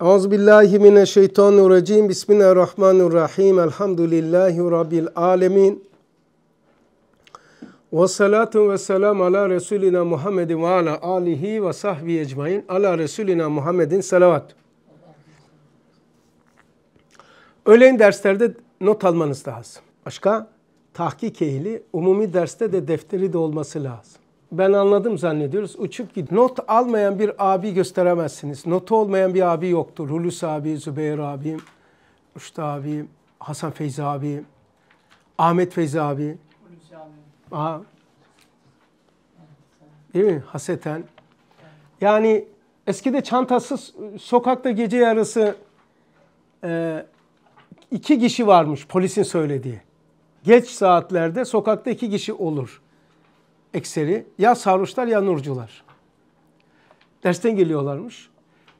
Euzubillahimineşşeytanirracim. Bismillahirrahmanirrahim. Elhamdülillahi Rabbil alemin. Ve salatu ve selam ala Resulina Muhammedin ve ala alihi ve sahbihi ecmain. Ala Resulina Muhammedin salavat. Öğlen derslerde not almanız lazım. Başka? Tahkik ehli, umumi derste de defteri de olması lazım ben anladım zannediyoruz. Uçup git. Not almayan bir abi gösteremezsiniz. Notu olmayan bir abi yoktur. Hulusi abi, Zübeyir abi, Usta abi, Hasan Feyzi abi, Ahmet Feyzi abi. Hulusi abi. Aha. Değil mi? Haseten. Yani eskide çantasız sokakta gece yarısı e, iki kişi varmış polisin söylediği. Geç saatlerde sokakta iki kişi olur ekseri ya sarhoşlar ya nurcular. Dersten geliyorlarmış.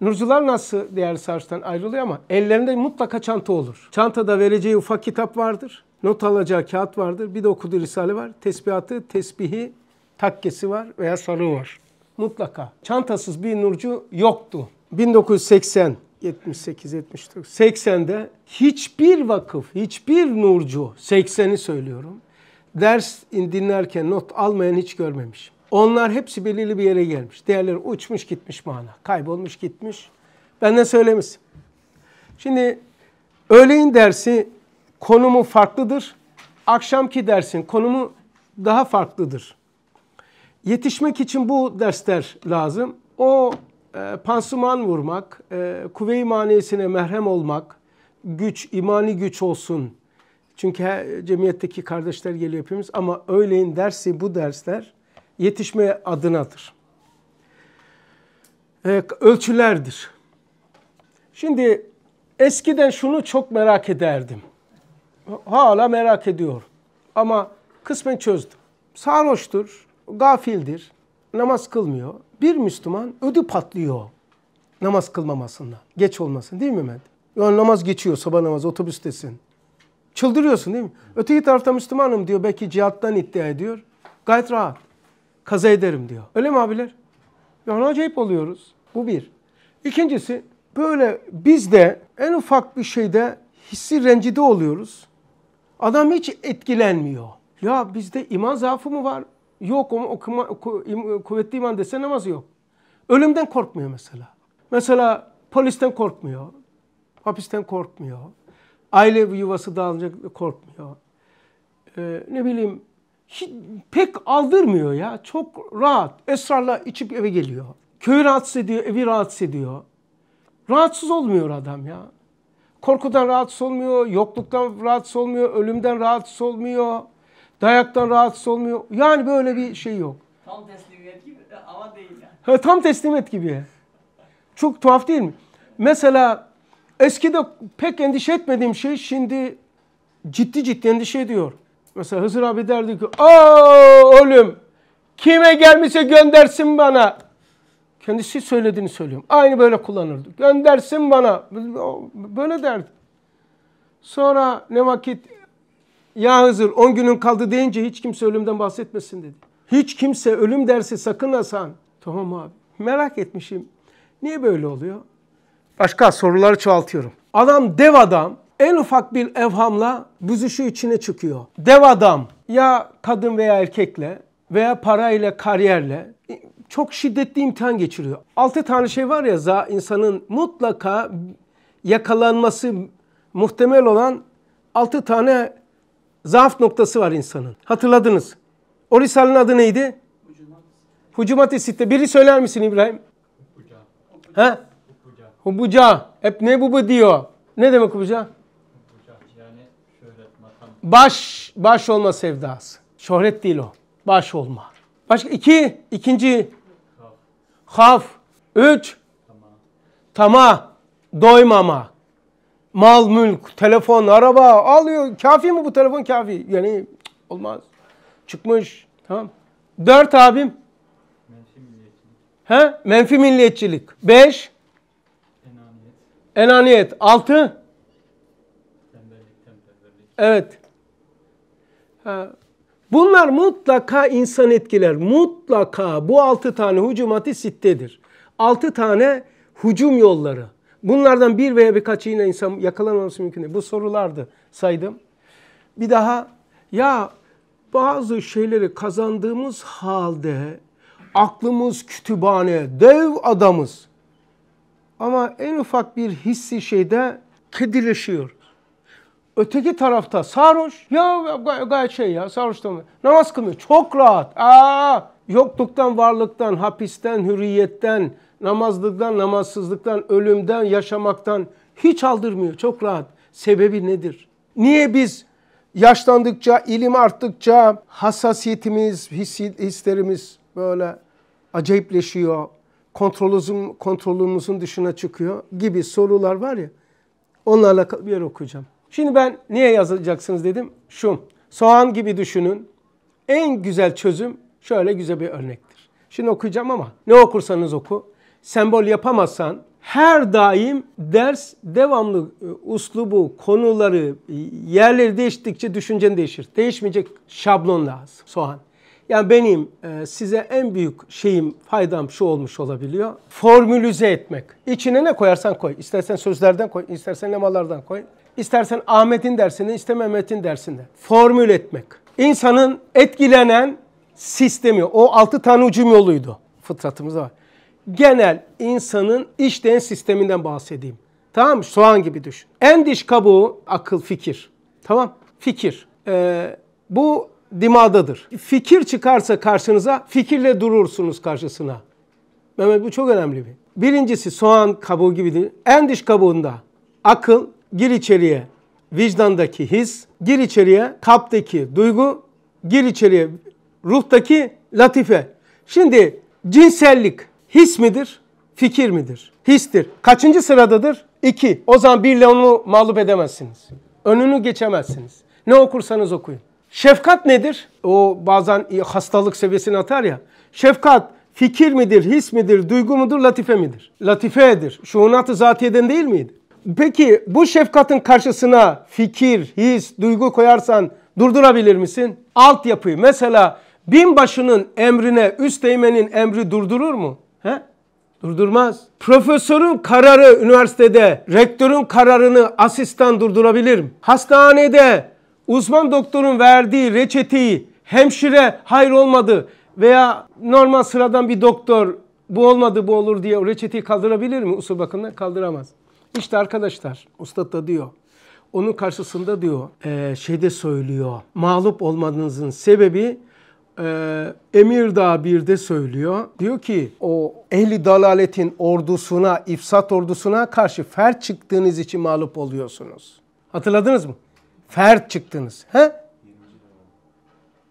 Nurcular nasıl diğer sarhoştan ayrılıyor ama ellerinde mutlaka çanta olur. Çantada vereceği ufak kitap vardır. Not alacağı kağıt vardır. Bir de okuduğu risale var. Tesbihatı, tesbihi, takkesi var veya sarığı var. Mutlaka. Çantasız bir nurcu yoktu. 1980 78, 79, 80'de hiçbir vakıf, hiçbir nurcu, 80'i söylüyorum ders dinlerken not almayan hiç görmemiş. Onlar hepsi belirli bir yere gelmiş. Değerleri uçmuş gitmiş mana. Kaybolmuş gitmiş. Ben Benden söylemişim? Şimdi öğleyin dersi konumu farklıdır. Akşamki dersin konumu daha farklıdır. Yetişmek için bu dersler lazım. O e, pansuman vurmak, e, kuvve-i maniyesine merhem olmak, güç, imani güç olsun çünkü cemiyetteki kardeşler geliyor hepimiz ama öğleyin dersi bu dersler yetişme adınadır. Ee, ölçülerdir. Şimdi eskiden şunu çok merak ederdim. Hala merak ediyorum. Ama kısmen çözdüm. Sarhoştur, gafildir, namaz kılmıyor. Bir Müslüman ödü patlıyor namaz kılmamasından. Geç olmasın değil mi Mehmet? Yani namaz geçiyor sabah namazı otobüstesin. Çıldırıyorsun değil mi? Öteki tarafta Müslümanım diyor. Belki cihattan iddia ediyor. Gayet rahat. Kaza ederim diyor. Öyle mi abiler? Yani acayip oluyoruz. Bu bir. İkincisi böyle biz de en ufak bir şeyde hissi rencide oluyoruz. Adam hiç etkilenmiyor. Ya bizde iman zaafı mı var? Yok ama okuma, oku, im, kuvvetli iman dese namazı yok. Ölümden korkmuyor mesela. Mesela polisten korkmuyor. Hapisten korkmuyor. Aile yuvası dağılacak korkmuyor. Ee, ne bileyim hiç, pek aldırmıyor ya. Çok rahat. Esrarla içip eve geliyor. Köyü rahatsız ediyor, evi rahatsız ediyor. Rahatsız olmuyor adam ya. Korkudan rahatsız olmuyor, yokluktan rahatsız olmuyor, ölümden rahatsız olmuyor, dayaktan rahatsız olmuyor. Yani böyle bir şey yok. Tam teslimiyet gibi ama değil yani. Ha, tam teslimiyet gibi. Çok tuhaf değil mi? Mesela Eskide pek endişe etmediğim şey şimdi ciddi ciddi endişe ediyor. Mesela Hızır abi derdi ki aa oğlum kime gelmişse göndersin bana. Kendisi söylediğini söylüyorum. Aynı böyle kullanırdı. Göndersin bana. Böyle derdi. Sonra ne vakit ya Hızır 10 günün kaldı deyince hiç kimse ölümden bahsetmesin dedi. Hiç kimse ölüm dersi sakın Hasan. Tamam abi merak etmişim. Niye böyle oluyor? Başka soruları çoğaltıyorum. Adam dev adam en ufak bir evhamla büzüşü içine çıkıyor. Dev adam ya kadın veya erkekle veya parayla, kariyerle e, çok şiddetli imtihan geçiriyor. Altı tane şey var ya za insanın mutlaka yakalanması muhtemel olan altı tane zaaf noktası var insanın. Hatırladınız. O Risale'nin adı neydi? Hucumat. Hucumat Biri söyler misin İbrahim? Hucumat. He? Hubuca. Hep ne bu diyor. Ne demek hubuca? Baş, baş olma sevdası. Şöhret değil o. Baş olma. Başka iki, ikinci. Haf. Üç. Tama. Doymama. Mal, mülk, telefon, araba alıyor. Kafi mi bu telefon? Kafi. Yani olmaz. Çıkmış. Tamam. Dört abim. Menfi milliyetçilik. He? Menfi milliyetçilik. Beş. Enaniyet. Altı. Evet. Ha. Bunlar mutlaka insan etkiler. Mutlaka bu altı tane hucumati sittedir. Altı tane hucum yolları. Bunlardan bir veya birkaçı yine insan yakalanması mümkün değil. Bu sorulardı saydım. Bir daha ya bazı şeyleri kazandığımız halde aklımız kütüphane, dev adamız. Ama en ufak bir hissi şeyde kedileşiyor. Öteki tarafta sarhoş ya gayet şey ya sarhoş da mı? Namaz kılmıyor. Çok rahat. Aa, yokluktan, varlıktan, hapisten, hürriyetten, namazlıktan, namazsızlıktan, ölümden, yaşamaktan hiç aldırmıyor. Çok rahat. Sebebi nedir? Niye biz yaşlandıkça, ilim arttıkça hassasiyetimiz, hislerimiz böyle acayipleşiyor, kontrolümüzün, kontrolümüzün dışına çıkıyor gibi sorular var ya. Onunla alakalı bir yer okuyacağım. Şimdi ben niye yazacaksınız dedim. Şu, soğan gibi düşünün. En güzel çözüm şöyle güzel bir örnektir. Şimdi okuyacağım ama ne okursanız oku. Sembol yapamazsan her daim ders devamlı e, uslubu, konuları, e, yerleri değiştikçe düşüncen değişir. Değişmeyecek şablon lazım soğan. Yani benim e, size en büyük şeyim, faydam şu olmuş olabiliyor. Formülüze etmek. İçine ne koyarsan koy. İstersen sözlerden koy, istersen lemalardan koy. İstersen Ahmet'in dersini, ister Mehmet'in dersinde. Formül etmek. İnsanın etkilenen sistemi, o altı tane ucum yoluydu fıtratımızda var. Genel insanın işleyen sisteminden bahsedeyim. Tamam mı? Soğan gibi düşün. En diş kabuğu akıl, fikir. Tamam Fikir. Ee, bu dimağdadır. Fikir çıkarsa karşınıza fikirle durursunuz karşısına. Mehmet bu çok önemli bir. Birincisi soğan kabuğu gibidir. En dış kabuğunda akıl gir içeriye vicdandaki his, gir içeriye kalpteki duygu, gir içeriye ruhtaki latife. Şimdi cinsellik his midir, fikir midir? Histir. Kaçıncı sıradadır? İki. O zaman birle onu mağlup edemezsiniz. Önünü geçemezsiniz. Ne okursanız okuyun. Şefkat nedir? O bazen hastalık seviyesini atar ya. Şefkat fikir midir, his midir, duygu mudur, latife midir? Latifedir. Şuunat-ı zatiyeden değil miydi? Peki bu şefkatin karşısına fikir, his, duygu koyarsan durdurabilir misin? Altyapıyı mesela binbaşının emrine üst değmenin emri durdurur mu? He? Durdurmaz. Profesörün kararı üniversitede, rektörün kararını asistan durdurabilir mi? Hastanede uzman doktorun verdiği reçeteyi hemşire hayır olmadı veya normal sıradan bir doktor bu olmadı bu olur diye o reçeteyi kaldırabilir mi? Usul bakımından kaldıramaz. İşte arkadaşlar usta da diyor. Onun karşısında diyor e, şeyde söylüyor. Mağlup olmanızın sebebi e, Emirdağ bir de söylüyor. Diyor ki o ehli dalaletin ordusuna, ifsat ordusuna karşı fer çıktığınız için mağlup oluyorsunuz. Hatırladınız mı? Fert çıktınız. He?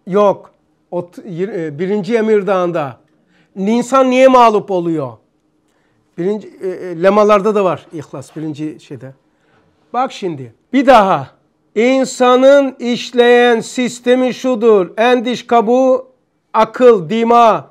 Yok. Ot, e, birinci Emirdağ'ında. İnsan niye mağlup oluyor? Birinci, e, e, lemalarda da var ihlas birinci şeyde. Bak şimdi bir daha. İnsanın işleyen sistemi şudur. endiş diş kabuğu akıl, dima,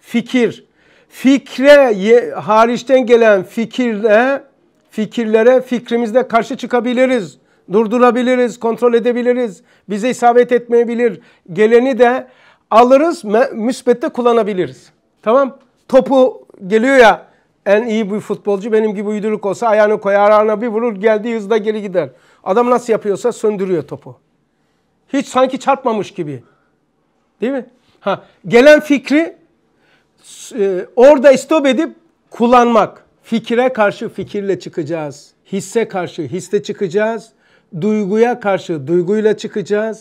fikir. Fikre ye, hariçten gelen fikirle fikirlere fikrimizle karşı çıkabiliriz. Durdurabiliriz, kontrol edebiliriz. Bize isabet etmeyebilir. Geleni de alırız, müsbette kullanabiliriz. Tamam? Topu geliyor ya en iyi bir futbolcu benim gibi uyduruk olsa ayağını koyar ağına bir vurur geldiği hızda geri gider. Adam nasıl yapıyorsa söndürüyor topu. Hiç sanki çarpmamış gibi. Değil mi? Ha, gelen fikri e, orada istop edip kullanmak. Fikire karşı fikirle çıkacağız. Hisse karşı hisse çıkacağız duyguya karşı duyguyla çıkacağız.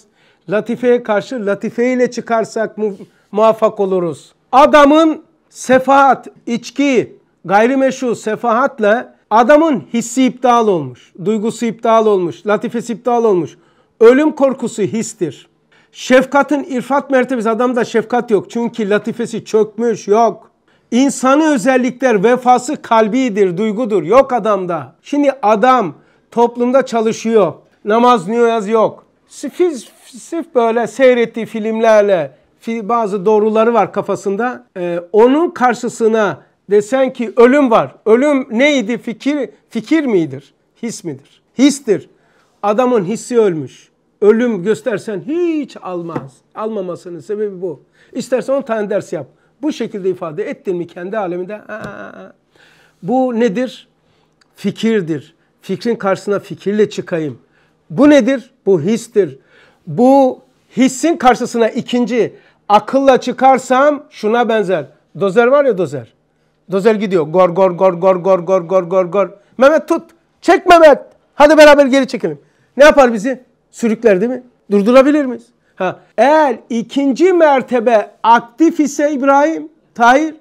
Latifeye karşı latifeyle çıkarsak mu muvaffak oluruz. Adamın sefaat, içki, gayrimeşru sefahatla adamın hissi iptal olmuş. Duygusu iptal olmuş. Latifesi iptal olmuş. Ölüm korkusu histir. Şefkatin irfat mertebesi adamda şefkat yok. Çünkü latifesi çökmüş yok. İnsanı özellikler vefası kalbidir, duygudur. Yok adamda. Şimdi adam toplumda çalışıyor namaz niyaz yok. Sif, sif böyle seyrettiği filmlerle bazı doğruları var kafasında. Ee, onun karşısına desen ki ölüm var. Ölüm neydi? Fikir fikir midir? His midir? Histir. Adamın hissi ölmüş. Ölüm göstersen hiç almaz. Almamasının sebebi bu. İstersen 10 tane ders yap. Bu şekilde ifade ettin mi kendi aleminde? bu nedir? Fikirdir. Fikrin karşısına fikirle çıkayım. Bu nedir? Bu histir. Bu hissin karşısına ikinci akılla çıkarsam şuna benzer. Dozer var ya dozer. Dozer gidiyor. Gor gor gor gor gor gor gor gor gor. Mehmet tut. Çek Mehmet. Hadi beraber geri çekelim. Ne yapar bizi? Sürükler değil mi? Durdurabilir miyiz? Ha. Eğer ikinci mertebe aktif ise İbrahim, Tahir,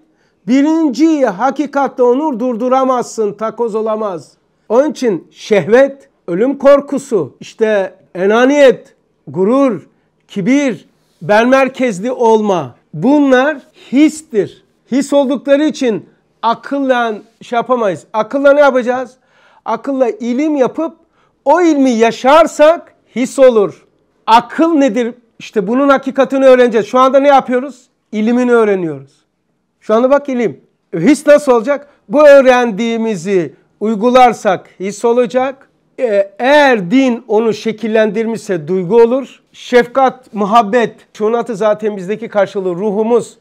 birinciyi hakikatte onur durduramazsın, takoz olamaz. Onun için şehvet ölüm korkusu, işte enaniyet, gurur, kibir, ben merkezli olma bunlar histir. His oldukları için akılla şey yapamayız. Akılla ne yapacağız? Akılla ilim yapıp o ilmi yaşarsak his olur. Akıl nedir? İşte bunun hakikatini öğreneceğiz. Şu anda ne yapıyoruz? İlimini öğreniyoruz. Şu anda bak ilim. E, his nasıl olacak? Bu öğrendiğimizi uygularsak his olacak. Ee, eğer din onu şekillendirmişse duygu olur. Şefkat, muhabbet, şunatı zaten bizdeki karşılığı ruhumuz.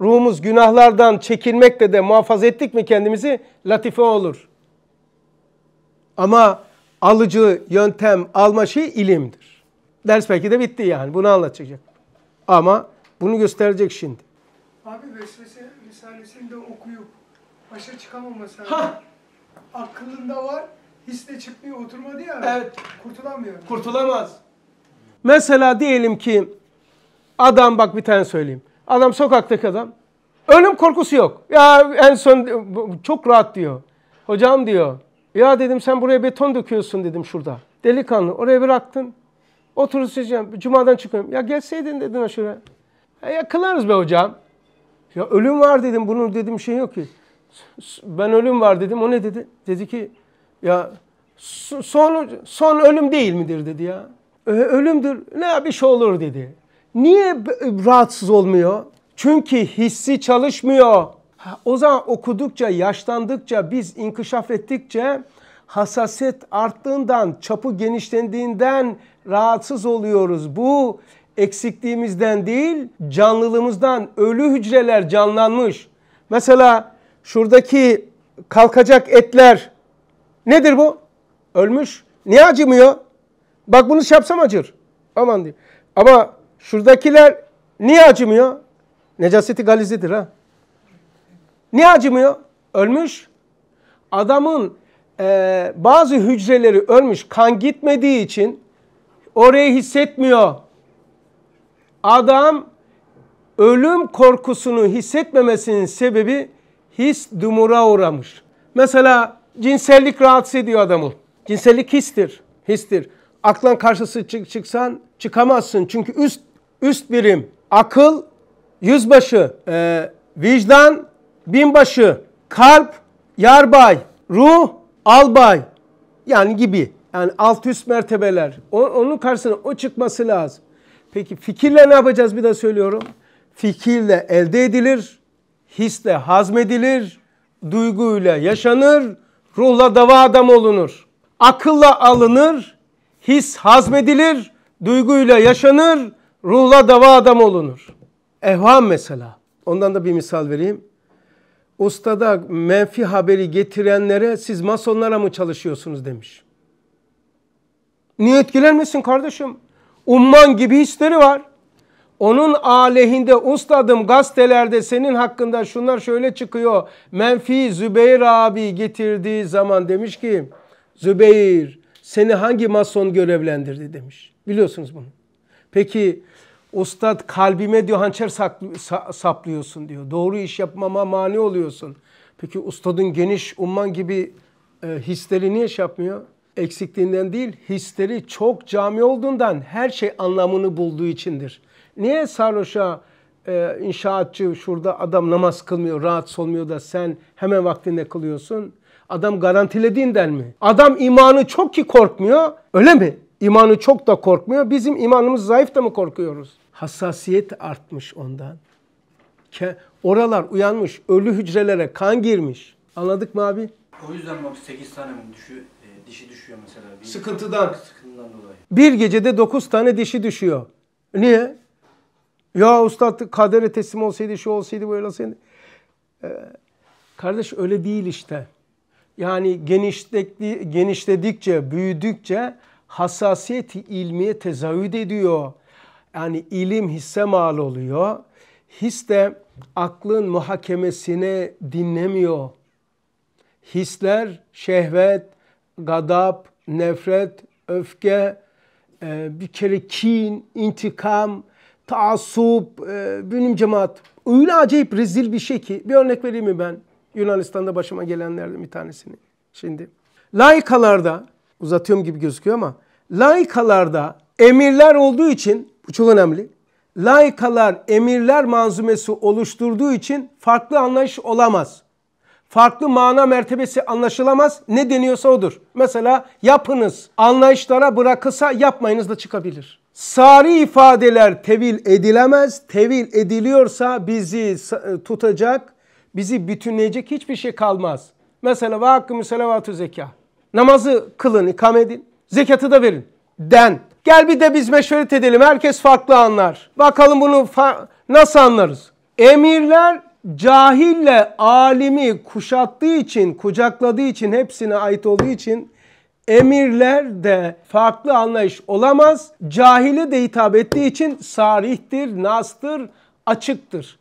Ruhumuz günahlardan çekinmekle de muhafaza ettik mi kendimizi latife olur. Ama alıcı yöntem alma şey ilimdir. Ders belki de bitti yani bunu anlatacak. Ama bunu gösterecek şimdi. Abi vesvese de okuyup başa çıkamaması ha. aklında var hisle çıkmıyor oturmadı ya. Evet. Kurtulamıyor. Kurtulamaz. Mesela diyelim ki adam bak bir tane söyleyeyim. Adam sokaktaki adam. Ölüm korkusu yok. Ya en son çok rahat diyor. Hocam diyor. Ya dedim sen buraya beton döküyorsun dedim şurada. Delikanlı oraya bıraktın. Oturacağım. Cuma'dan çıkıyorum. Ya gelseydin dedin aşure. Ya kılarız be hocam. Ya ölüm var dedim. Bunun dedim şey yok ki. Ben ölüm var dedim. O ne dedi? Dedi ki ya son, son ölüm değil midir dedi ya. Ölümdür ne bir şey olur dedi. Niye rahatsız olmuyor? Çünkü hissi çalışmıyor. O zaman okudukça, yaşlandıkça, biz inkişaf ettikçe hassasiyet arttığından, çapı genişlendiğinden rahatsız oluyoruz. Bu eksikliğimizden değil, canlılığımızdan ölü hücreler canlanmış. Mesela şuradaki kalkacak etler Nedir bu? Ölmüş. Niye acımıyor? Bak bunu şey yapsam acır. Aman diyor. Ama şuradakiler niye acımıyor? Necaseti galizidir ha. Niye acımıyor? Ölmüş. Adamın e, bazı hücreleri ölmüş. Kan gitmediği için orayı hissetmiyor. Adam ölüm korkusunu hissetmemesinin sebebi his dumura uğramış. Mesela cinsellik rahatsız ediyor adamı. Cinsellik histir. Histir. Aklın karşısı çık çıksan çıkamazsın. Çünkü üst üst birim akıl yüzbaşı, e, vicdan binbaşı, kalp yarbay, ruh albay yani gibi. Yani alt üst mertebeler. O, onun karşısına o çıkması lazım. Peki fikirle ne yapacağız bir de söylüyorum. Fikirle elde edilir, hisle hazmedilir, duyguyla yaşanır, ruhla dava adam olunur. Akılla alınır, his hazmedilir, duyguyla yaşanır, ruhla dava adam olunur. Ehvan mesela. Ondan da bir misal vereyim. Ustada menfi haberi getirenlere siz masonlara mı çalışıyorsunuz demiş. Niye etkilenmesin kardeşim? Umman gibi hisleri var. Onun aleyhinde ustadım gazetelerde senin hakkında şunlar şöyle çıkıyor. Menfi Zübeyir abi getirdiği zaman demiş ki Zübeyir seni hangi mason görevlendirdi demiş. Biliyorsunuz bunu. Peki ustad kalbime diyor hançer saklı, sa, saplıyorsun diyor. Doğru iş yapmama mani oluyorsun. Peki ustadın geniş umman gibi e, hisleri niye şey yapmıyor? Eksikliğinden değil hisleri çok cami olduğundan her şey anlamını bulduğu içindir. Niye sarhoşa e, inşaatçı şurada adam namaz kılmıyor, rahatsız olmuyor da sen hemen vaktinde kılıyorsun? Adam garantilediğinden mi? Adam imanı çok ki korkmuyor, öyle mi? İmanı çok da korkmuyor. Bizim imanımız zayıf da mı korkuyoruz? Hassasiyet artmış ondan. Ke oralar uyanmış, ölü hücrelere kan girmiş. Anladık mı abi? O yüzden bak 8 tane düşüyor, e, dişi düşüyor mesela. Bir, Sıkıntıdan. Sıkıntıdan dolayı. Bir gecede 9 tane dişi düşüyor. Niye? Ya ustad kadere teslim olsaydı, şu şey olsaydı, böyle olsaydı. Ee, kardeş öyle değil işte. Yani genişledi, genişledikçe, büyüdükçe hassasiyet ilmiye tezahüd ediyor. Yani ilim hisse mal oluyor. His de aklın muhakemesine dinlemiyor. Hisler şehvet, gadap, nefret, öfke, e, bir kere kin, intikam, taassup, e, benim cemaat. Öyle acayip rezil bir şey ki. Bir örnek vereyim mi ben? Yunanistan'da başıma gelenlerden bir tanesini. Şimdi laikalarda, uzatıyorum gibi gözüküyor ama laikalarda emirler olduğu için, bu çok önemli. Laikalar emirler manzumesi oluşturduğu için farklı anlayış olamaz. Farklı mana mertebesi anlaşılamaz. Ne deniyorsa odur. Mesela yapınız. Anlayışlara bırakılsa yapmayınız da çıkabilir. Sari ifadeler tevil edilemez. Tevil ediliyorsa bizi e, tutacak, bizi bütünleyecek hiçbir şey kalmaz. Mesela ve hakkımı salavatü zeka. Namazı kılın, ikam edin. Zekatı da verin. Den. Gel bir de biz meşveret edelim. Herkes farklı anlar. Bakalım bunu nasıl anlarız? Emirler cahille alimi kuşattığı için, kucakladığı için, hepsine ait olduğu için Emirler de farklı anlayış olamaz. Cahili de hitap ettiği için sarihtir, nastır, açıktır.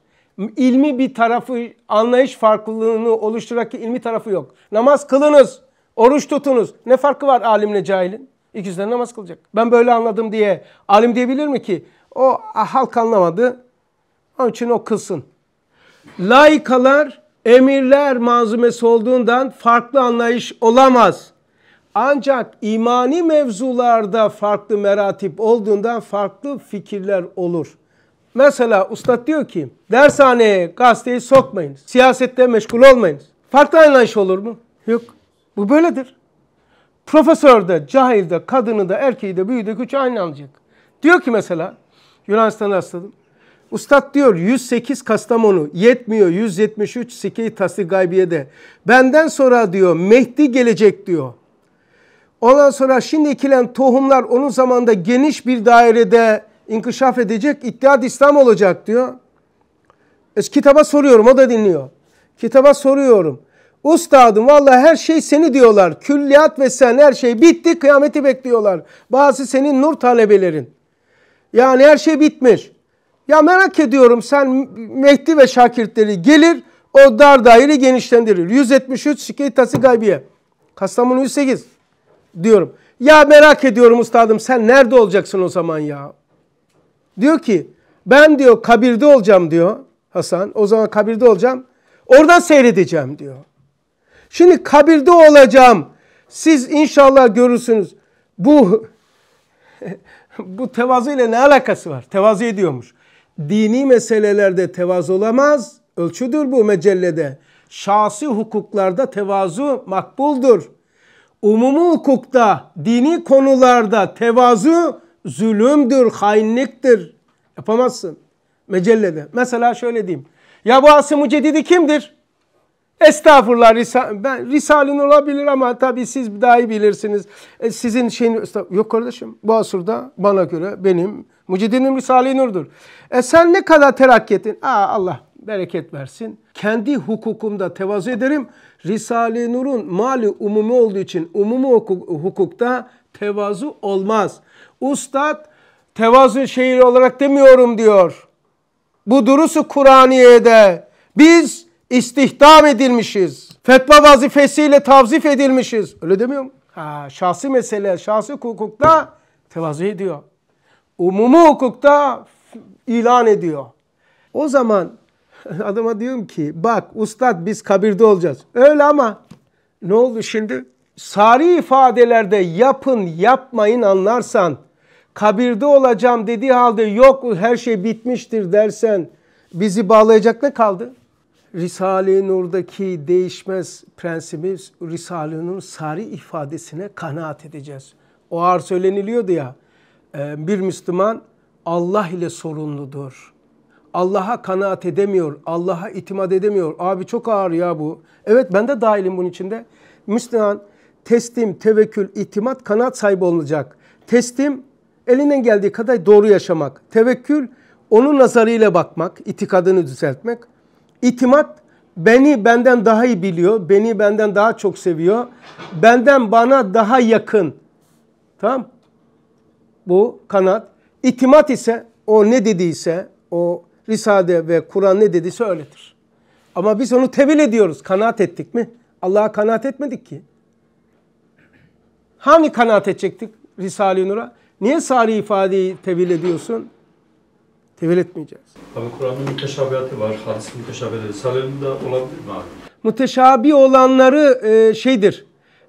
İlmi bir tarafı, anlayış farklılığını oluşturan ki ilmi tarafı yok. Namaz kılınız, oruç tutunuz. Ne farkı var alimle cahilin? İkisi de namaz kılacak. Ben böyle anladım diye alim diyebilir mi ki? O halk anlamadı. Onun için o kılsın. Laikalar emirler manzumesi olduğundan farklı anlayış olamaz. Ancak imani mevzularda farklı meratip olduğundan farklı fikirler olur. Mesela ustad diyor ki dershaneye gazeteyi sokmayınız. Siyasette meşgul olmayınız. Farklı anlayış olur mu? Yok. Bu böyledir. Profesör de, cahil de, kadını da, erkeği de, büyüğü de, küçüğü aynı anlayacak. Diyor ki mesela, Yunanistan'a rastladım. Ustad diyor 108 Kastamonu yetmiyor 173 Sike-i Tasdik Gaybiye'de. Benden sonra diyor Mehdi gelecek diyor. Ondan sonra şimdi ekilen tohumlar onun zamanında geniş bir dairede inkişaf edecek, iddiad İslam olacak diyor. E, kitaba soruyorum, o da dinliyor. Kitaba soruyorum. Ustadım vallahi her şey seni diyorlar. Külliyat ve sen her şey bitti, kıyameti bekliyorlar. Bazı senin nur talebelerin. Yani her şey bitmiş. Ya merak ediyorum sen Mehdi ve şakirtleri gelir, o dar daire genişlendirir. 173 Şikayet Tası Gaybiye. Kastamonu 108 diyorum. Ya merak ediyorum ustadım sen nerede olacaksın o zaman ya? Diyor ki ben diyor kabirde olacağım diyor Hasan. O zaman kabirde olacağım. Oradan seyredeceğim diyor. Şimdi kabirde olacağım. Siz inşallah görürsünüz. Bu bu tevazu ile ne alakası var? Tevazu ediyormuş. Dini meselelerde tevazu olamaz. Ölçüdür bu mecellede. Şahsi hukuklarda tevazu makbuldur. Umumi hukukta, dini konularda tevazu zulümdür, hainliktir. Yapamazsın. Mecellede. Mesela şöyle diyeyim. Ya bu Asım-ı kimdir? Estağfurullah Risale, ben, Risale'nin olabilir ama tabii siz daha iyi bilirsiniz. E, sizin şeyin yok kardeşim bu asırda bana göre benim Mucidinim Risale-i Nur'dur. E sen ne kadar terakki ettin? Aa Allah bereket versin. Kendi hukukumda tevazu ederim. Risale-i Nur'un mali umumi olduğu için umumi hukukta tevazu olmaz. Ustad tevazu şehri olarak demiyorum diyor. Bu durusu Kur'aniye'de. Biz istihdam edilmişiz. Fetva vazifesiyle tavzif edilmişiz. Öyle demiyor mu? Ha, şahsi mesele, şahsi hukukta tevazu ediyor. Umumi hukukta ilan ediyor. O zaman Adama diyorum ki bak ustad biz kabirde olacağız. Öyle ama ne oldu şimdi? Sari ifadelerde yapın yapmayın anlarsan kabirde olacağım dediği halde yok her şey bitmiştir dersen bizi bağlayacak ne kaldı? Risale-i Nur'daki değişmez prensibimiz Risale-i Nur sari ifadesine kanaat edeceğiz. O ağır söyleniliyordu ya bir Müslüman Allah ile sorumludur. Allah'a kanaat edemiyor, Allah'a itimat edemiyor. Abi çok ağır ya bu. Evet ben de dahilim bunun içinde. Müslüman teslim, tevekkül, itimat, kanaat sahibi olacak. Teslim elinden geldiği kadar doğru yaşamak. Tevekkül onun nazarıyla bakmak, itikadını düzeltmek. İtimat beni benden daha iyi biliyor, beni benden daha çok seviyor, benden bana daha yakın. Tamam? Bu kanat. İtimat ise o ne dediyse, o Risale ve Kur'an ne dediyse öyledir. Ama biz onu tevil ediyoruz. Kanaat ettik mi? Allah'a kanaat etmedik ki. Hani kanaat edecektik Risale-i Nur'a? Niye sari ifadeyi tevil ediyorsun? Tevil etmeyeceğiz. Abi Kur'an'ın müteşabihatı var. Hadisin müteşabihatı. Risale'nin de olabilir mi abi? Müteşabi olanları e, şeydir.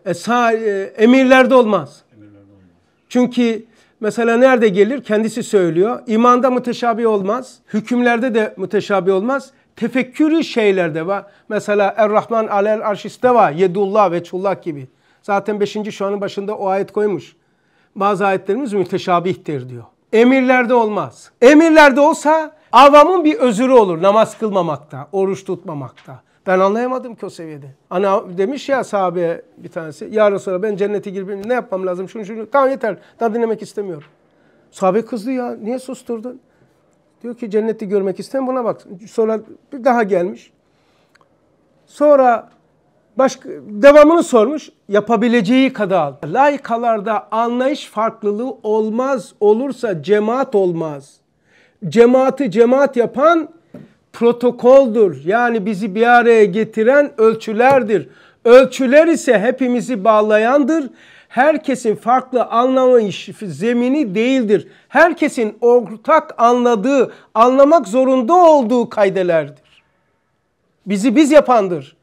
E, sa, e, emirlerde olmaz. Emirlerde olmaz. Çünkü Mesela nerede gelir? Kendisi söylüyor. İmanda müteşabi olmaz. Hükümlerde de müteşabi olmaz. Tefekkürü şeylerde var. Mesela Er-Rahman arşiste arşisteva, yedullah ve çullah gibi. Zaten 5. şu anın başında o ayet koymuş. Bazı ayetlerimiz müteşabihtir diyor. Emirlerde olmaz. Emirlerde olsa avamın bir özürü olur namaz kılmamakta, oruç tutmamakta. Ben anlayamadım ki o seviyede. Ana hani demiş ya sahabeye bir tanesi. Ya Resulallah ben cennete girmeyeyim. Ne yapmam lazım? Şunu şunu. Tamam yeter. Daha dinlemek istemiyorum. Sahabe kızdı ya. Niye susturdun? Diyor ki cenneti görmek isteyen buna bak. Sonra bir daha gelmiş. Sonra başka devamını sormuş. Yapabileceği kadar. Laykalarda anlayış farklılığı olmaz. Olursa cemaat olmaz. Cemaati cemaat yapan protokoldur. Yani bizi bir araya getiren ölçülerdir. Ölçüler ise hepimizi bağlayandır. Herkesin farklı anlamış zemini değildir. Herkesin ortak anladığı, anlamak zorunda olduğu kaydelerdir. Bizi biz yapandır.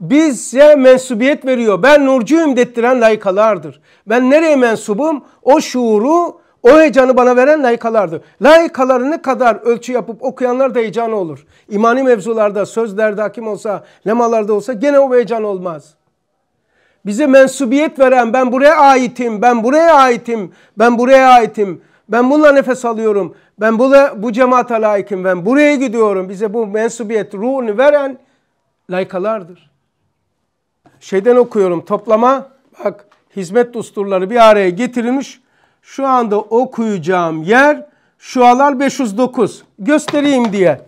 Bize mensubiyet veriyor. Ben nurcuyum dettiren layıkalardır. Ben nereye mensubum? O şuuru o heyecanı bana veren layıkalardı. Layıkaları ne kadar ölçü yapıp okuyanlar da heyecanı olur. İmani mevzularda, sözlerde hakim olsa, lemalarda olsa gene o heyecan olmaz. Bize mensubiyet veren ben buraya aitim, ben buraya aitim, ben buraya aitim. Ben bununla nefes alıyorum. Ben bu, bu cemaate layıkım. Ben buraya gidiyorum. Bize bu mensubiyet ruhunu veren layıkalardır. Şeyden okuyorum toplama. Bak hizmet dusturları bir araya getirilmiş. Şu anda okuyacağım yer şualar 509. Göstereyim diye.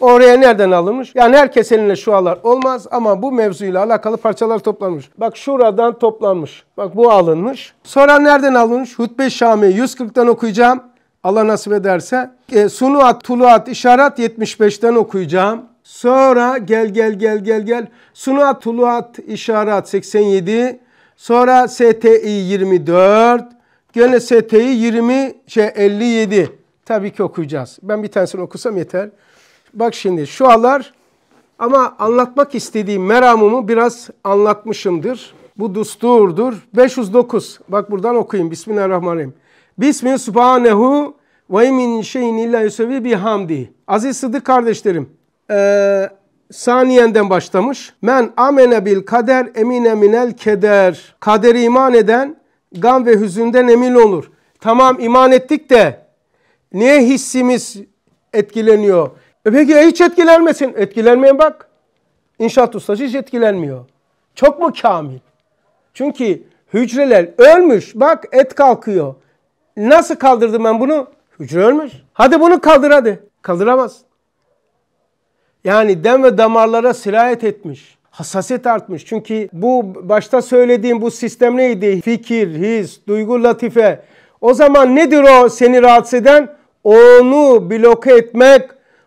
Oraya nereden alınmış? Yani herkes eline şualar olmaz ama bu mevzuyla alakalı parçalar toplanmış. Bak şuradan toplanmış. Bak bu alınmış. Sonra nereden alınmış? Hutbe Şami 140'tan okuyacağım. Allah nasip ederse. E, sunuat, tuluat, işaret 75'ten okuyacağım. Sonra gel gel gel gel gel. Sunuat, tuluat, işaret 87. Sonra STI 24. Gene ST'yi 20 şey 57 tabii ki okuyacağız. Ben bir tanesini okusam yeter. Bak şimdi şu alar ama anlatmak istediğim meramımı biraz anlatmışımdır. Bu dusturdur. 509. Bak buradan okuyayım. Bismillahirrahmanirrahim. Bismi subhanehu ve min şeyin illa yusevi hamdi. Aziz Sıdık kardeşlerim. Ee, saniyenden başlamış. Men amene bil kader emine minel keder. Kaderi iman eden gam ve hüzünden emin olur. Tamam iman ettik de niye hissimiz etkileniyor? E peki hiç etkilenmesin. Etkilenmeye bak. İnşaat ustası hiç etkilenmiyor. Çok mu kamil? Çünkü hücreler ölmüş. Bak et kalkıyor. Nasıl kaldırdım ben bunu? Hücre ölmüş. Hadi bunu kaldır hadi. Kaldıramaz. Yani dem ve damarlara sirayet etmiş hassasiyet artmış. Çünkü bu başta söylediğim bu sistem neydi? Fikir, his, duygu, latife. O zaman nedir o seni rahatsız eden? Onu bloke etmek,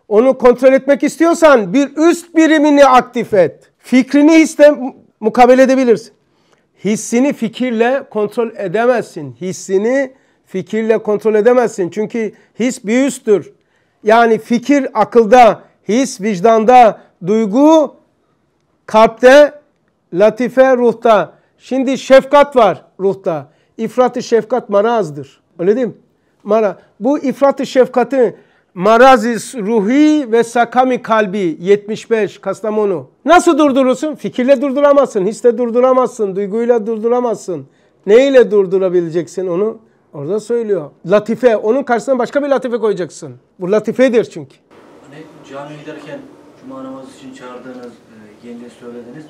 onu kontrol etmek istiyorsan bir üst birimini aktif et. Fikrini hisle mukabele edebilirsin. Hissini fikirle kontrol edemezsin. Hissini fikirle kontrol edemezsin. Çünkü his bir üsttür. Yani fikir akılda, his vicdanda, duygu Kalpte, latife ruhta. Şimdi şefkat var ruhta. İfrat-ı şefkat marazdır. Öyle değil mi? Mara. Bu ifrat-ı şefkati marazis ruhi ve sakami kalbi 75 Kastamonu. Nasıl durdurursun? Fikirle durduramazsın, hisle durduramazsın, duyguyla durduramazsın. Neyle durdurabileceksin onu? Orada söylüyor. Latife. Onun karşısına başka bir latife koyacaksın. Bu latifedir çünkü. Hani camiye giderken cuma namazı için çağırdığınız geldiğini söylediniz.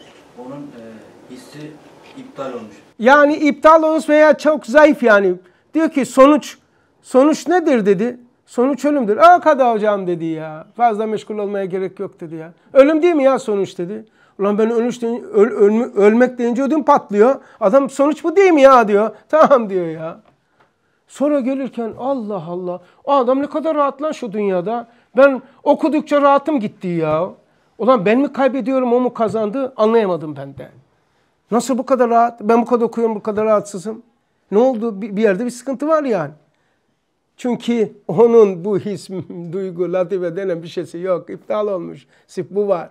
Onun e, hissi iptal olmuş. Yani iptal olmuş veya çok zayıf yani. Diyor ki sonuç, sonuç nedir dedi. Sonuç ölümdür. Aa kada hocam dedi ya. Fazla meşgul olmaya gerek yok dedi ya. Ölüm değil mi ya sonuç dedi. Ulan ben ölmüş deyince, öl, öl, ölmek deyince ödüm patlıyor. Adam sonuç bu değil mi ya diyor. Tamam diyor ya. Sonra gelirken Allah Allah. O adam ne kadar rahat lan şu dünyada. Ben okudukça rahatım gitti ya. Ulan ben mi kaybediyorum o mu kazandı anlayamadım ben de. Nasıl bu kadar rahat? Ben bu kadar okuyorum bu kadar rahatsızım. Ne oldu? Bir yerde bir sıkıntı var yani. Çünkü onun bu his, duygu, latife denen bir şeysi yok. İptal olmuş. Sip bu var.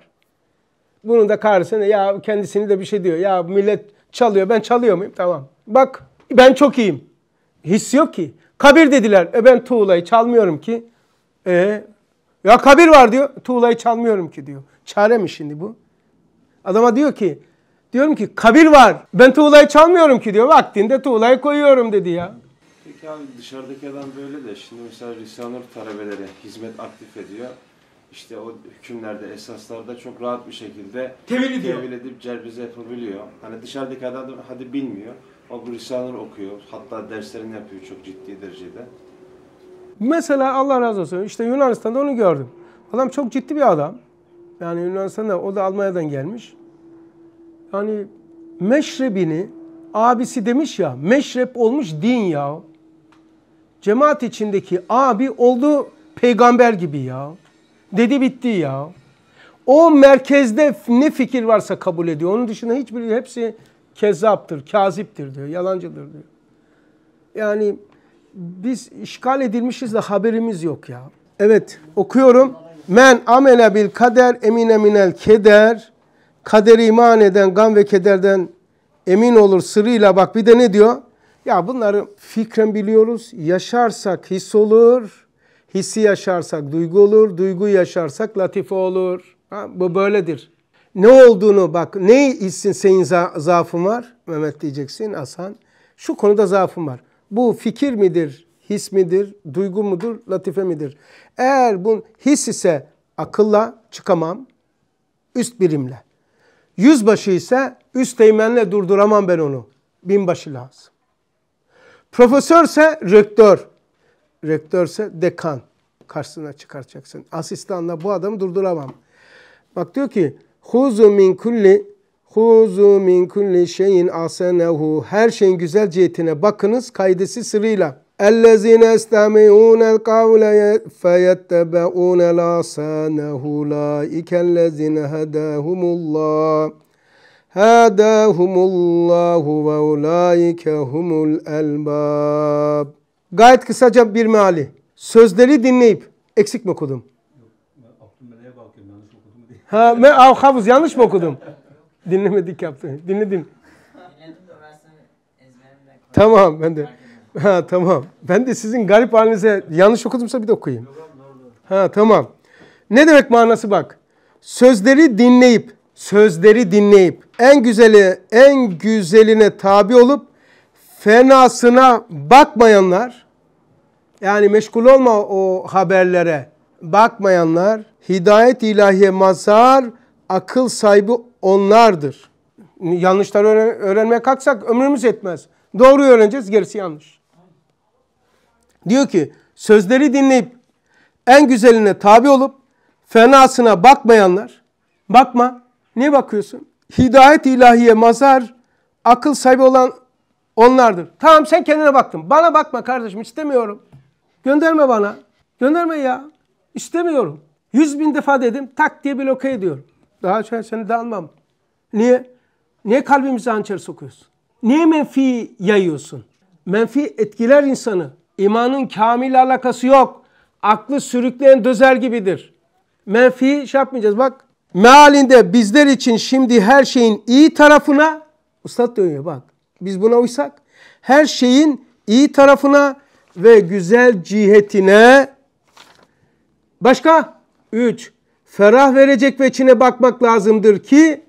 Bunun da karşısında ya kendisini de bir şey diyor. Ya millet çalıyor. Ben çalıyor muyum? Tamam. Bak ben çok iyiyim. His yok ki. Kabir dediler. E ben tuğlayı çalmıyorum ki. E, ya kabir var diyor. Tuğlayı çalmıyorum ki diyor. Çare mi şimdi bu? Adama diyor ki, diyorum ki kabir var. Ben tuğlayı çalmıyorum ki diyor. Vaktinde tuğlayı koyuyorum dedi ya. Peki abi dışarıdaki adam böyle de şimdi mesela Risale-i talebeleri hizmet aktif ediyor İşte o hükümlerde, esaslarda çok rahat bir şekilde tevil, ediyor. tevil edip cerbize yapabiliyor. Hani dışarıdaki adam hadi bilmiyor. O bu Risale'leri okuyor. Hatta derslerini yapıyor çok ciddi derecede. Mesela Allah razı olsun İşte Yunanistan'da onu gördüm. Adam çok ciddi bir adam. Yani Yunanistan'da o da Almanya'dan gelmiş. Yani meşrebini abisi demiş ya meşrep olmuş din ya. Cemaat içindeki abi oldu peygamber gibi ya. Dedi bitti ya. O merkezde ne fikir varsa kabul ediyor. Onun dışında hiçbir hepsi kezaptır kaziptir diyor, yalancıdır diyor. Yani biz işgal edilmişiz de haberimiz yok ya. Evet okuyorum. Men amele bil kader emine minel keder. Kaderi iman eden gam ve kederden emin olur sırrıyla bak bir de ne diyor? Ya bunları fikren biliyoruz. Yaşarsak his olur. Hissi yaşarsak duygu olur. Duygu yaşarsak latife olur. Ha, bu böyledir. Ne olduğunu bak ne hissin senin za zaafın var? Mehmet diyeceksin Hasan. Şu konuda zaafım var. Bu fikir midir? his midir, duygu mudur, latife midir? Eğer bu his ise akılla çıkamam, üst birimle. Yüzbaşı ise üst teğmenle durduramam ben onu. Binbaşı lazım. Profesörse rektör. Rektörse dekan. Karşısına çıkaracaksın. Asistanla bu adamı durduramam. Bak diyor ki Huzu min kulli Huzu min kulli şeyin asenehu Her şeyin güzel cihetine bakınız kaydesi sırıyla. اَلَّذ۪ينَ اَسْتَمِعُونَ الْقَوْلَ فَيَتَّبَعُونَ الْاَحْسَانَهُ لَٰئِكَ الَّذ۪ينَ هَدَاهُمُ اللّٰهِ هَدَاهُمُ اللّٰهُ وَاُولَٰئِكَ هُمُ الْاَلْبَابِ Gayet kısaca bir meali. Sözleri dinleyip eksik mi okudum? Ha, me havuz yanlış mı okudum? Dinlemedik yaptım. Dinledim. tamam ben de. Ha tamam. Ben de sizin garip halinize yanlış okudumsa bir de okuyayım. Ha tamam. Ne demek manası bak. Sözleri dinleyip, sözleri dinleyip en güzeli en güzeline tabi olup fenasına bakmayanlar yani meşgul olma o haberlere bakmayanlar hidayet ilahiye mazhar akıl sahibi onlardır. Yanlışları öğren öğrenmeye kalksak ömrümüz yetmez. Doğruyu öğreneceğiz gerisi yanlış. Diyor ki sözleri dinleyip en güzeline tabi olup fenasına bakmayanlar bakma niye bakıyorsun? Hidayet ilahiye mazar akıl sahibi olan onlardır. Tamam sen kendine baktın. Bana bakma kardeşim istemiyorum. Gönderme bana. Gönderme ya. İstemiyorum. Yüz bin defa dedim tak diye bloke ediyorum. Daha şey seni de almam. Niye? Niye kalbimizi hançer sokuyorsun? Niye menfi yayıyorsun? Menfi etkiler insanı. İmanın kamil alakası yok. Aklı sürükleyen dözer gibidir. Menfi şey yapmayacağız bak. Mealinde bizler için şimdi her şeyin iyi tarafına Ustad diyor. bak. Biz buna uysak her şeyin iyi tarafına ve güzel cihetine başka 3 ferah verecek ve içine bakmak lazımdır ki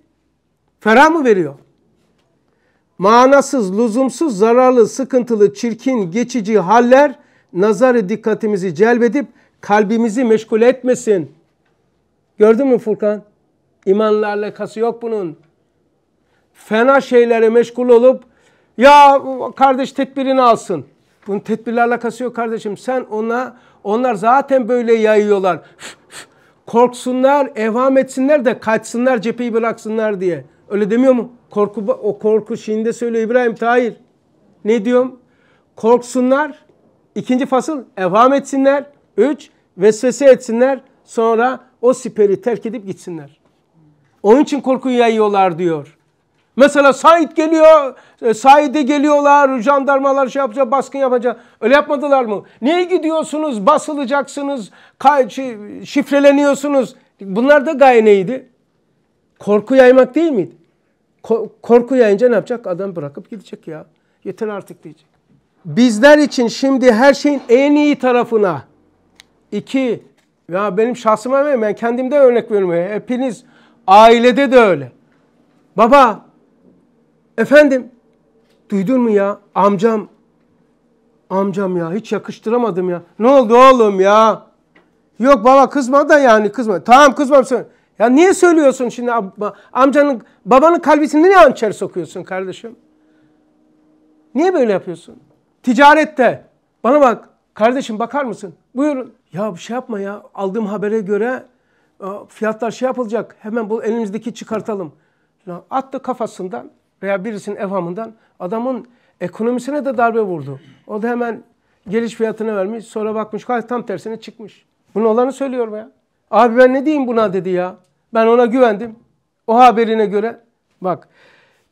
ferah mı veriyor? manasız, lüzumsuz, zararlı, sıkıntılı, çirkin, geçici haller nazarı dikkatimizi celbedip kalbimizi meşgul etmesin. Gördün mü Furkan? İmanla alakası yok bunun. Fena şeylere meşgul olup ya kardeş tedbirini alsın. Bunun tedbirle alakası yok kardeşim. Sen ona onlar zaten böyle yayıyorlar. Korksunlar, evham etsinler de kaçsınlar, cepheyi bıraksınlar diye. Öyle demiyor mu? Korku, o korku şiinde söylüyor İbrahim Tahir. Ne diyorum? Korksunlar. İkinci fasıl evham etsinler. Üç vesvese etsinler. Sonra o siperi terk edip gitsinler. Onun için korkuyu yayıyorlar diyor. Mesela Said geliyor, e, Said'e geliyorlar, jandarmalar şey yapacak, baskın yapacak. Öyle yapmadılar mı? Niye gidiyorsunuz, basılacaksınız, şifreleniyorsunuz? Bunlar da gaye neydi? Korku yaymak değil miydi? korku yayınca ne yapacak? Adam bırakıp gidecek ya. Yeter artık diyecek. Bizler için şimdi her şeyin en iyi tarafına. iki ya benim şahsıma ve ben kendimde örnek vermeye. Hepiniz ailede de öyle. Baba, efendim, duydun mu ya? Amcam, amcam ya hiç yakıştıramadım ya. Ne oldu oğlum ya? Yok baba kızma da yani kızma. Tamam kızmam sen. Ya niye söylüyorsun şimdi amcanın, babanın kalbisini niye hançer sokuyorsun kardeşim? Niye böyle yapıyorsun? Ticarette. Bana bak kardeşim bakar mısın? Buyurun. Ya bir şey yapma ya. Aldığım habere göre e, fiyatlar şey yapılacak. Hemen bu elimizdeki çıkartalım. Attı kafasından veya birisinin evhamından adamın ekonomisine de darbe vurdu. O da hemen geliş fiyatını vermiş. Sonra bakmış tam tersine çıkmış. Bunun olanı söylüyor be ya. Abi ben ne diyeyim buna dedi ya. Ben ona güvendim. O haberine göre bak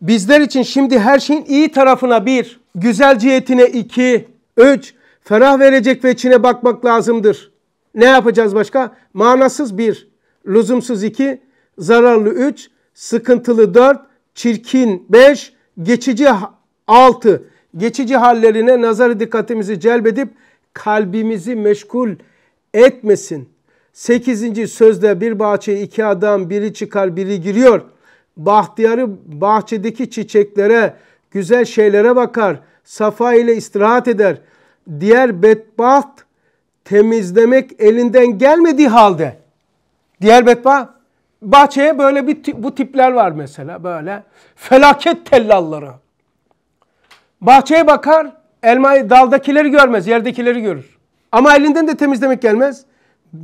bizler için şimdi her şeyin iyi tarafına bir, güzel cihetine iki, üç, ferah verecek ve içine bakmak lazımdır. Ne yapacağız başka? Manasız bir, lüzumsuz iki, zararlı üç, sıkıntılı dört, çirkin beş, geçici altı. Geçici hallerine nazarı dikkatimizi celbedip kalbimizi meşgul etmesin. 8. sözde bir bahçeye iki adam biri çıkar biri giriyor. Bahtiyarı bahçedeki çiçeklere, güzel şeylere bakar. Safa ile istirahat eder. Diğer bedbaht temizlemek elinden gelmediği halde. Diğer bedbaht bahçeye böyle bir bu tipler var mesela böyle. Felaket tellalları. Bahçeye bakar, elmayı daldakileri görmez, yerdekileri görür. Ama elinden de temizlemek gelmez